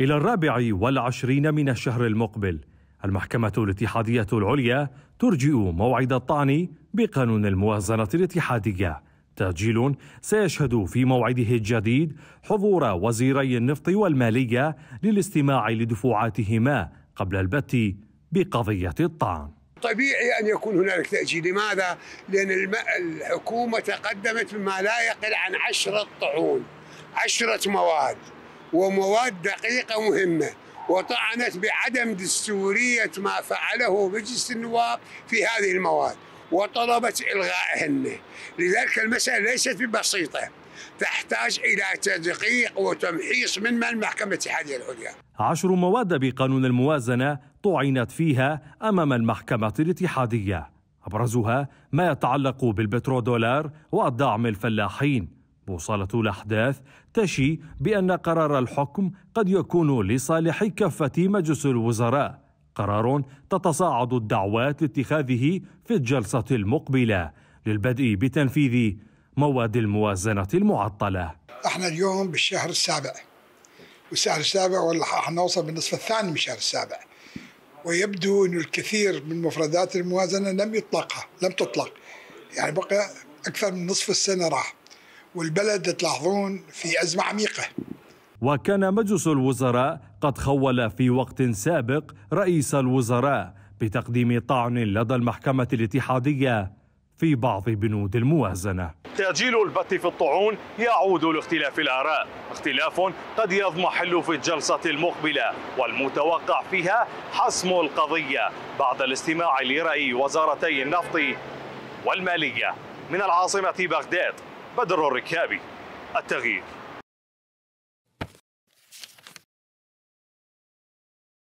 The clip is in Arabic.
إلى الرابع والعشرين من الشهر المقبل المحكمة الاتحادية العليا ترجئ موعد الطعن بقانون الموازنة الاتحادية تأجيل سيشهد في موعده الجديد حضور وزيري النفط والمالية للاستماع لدفوعاتهما قبل البت بقضية الطعن طبيعي أن يكون هنالك تأجيل لماذا؟ لأن الحكومة تقدمت بما لا يقل عن عشرة طعون عشرة مواد ومواد دقيقة مهمة وطعنت بعدم دستورية ما فعله مجلس النواب في هذه المواد وطلبت إلغائهن لذلك المسألة ليست ببسيطة تحتاج إلى تدقيق وتمحيص من من محكمة الاتحادية العليا عشر مواد بقانون الموازنة طعنت فيها أمام المحكمة الاتحادية أبرزها ما يتعلق بالبترودولار ودعم الفلاحين بوصلة الأحداث تشي بأن قرار الحكم قد يكون لصالح كافة مجلس الوزراء قرار تتصاعد الدعوات لاتخاذه في الجلسة المقبلة للبدء بتنفيذ مواد الموازنة المعطلة احنا اليوم بالشهر السابع والشهر السابع ولا حنوصل بالنصف الثاني من الشهر السابع ويبدو أن الكثير من مفردات الموازنة لم يطلقها لم تطلق يعني بقى أكثر من نصف السنة راح والبلد تلاحظون في أزمة عميقة وكان مجلس الوزراء قد خول في وقت سابق رئيس الوزراء بتقديم طعن لدى المحكمة الاتحادية في بعض بنود الموازنة تأجيل البت في الطعون يعود لاختلاف الآراء اختلاف قد يضمحل في الجلسة المقبلة والمتوقع فيها حسم القضية بعد الاستماع لرأي وزارتي النفط والمالية من العاصمة بغداد بدر الركابي التغيير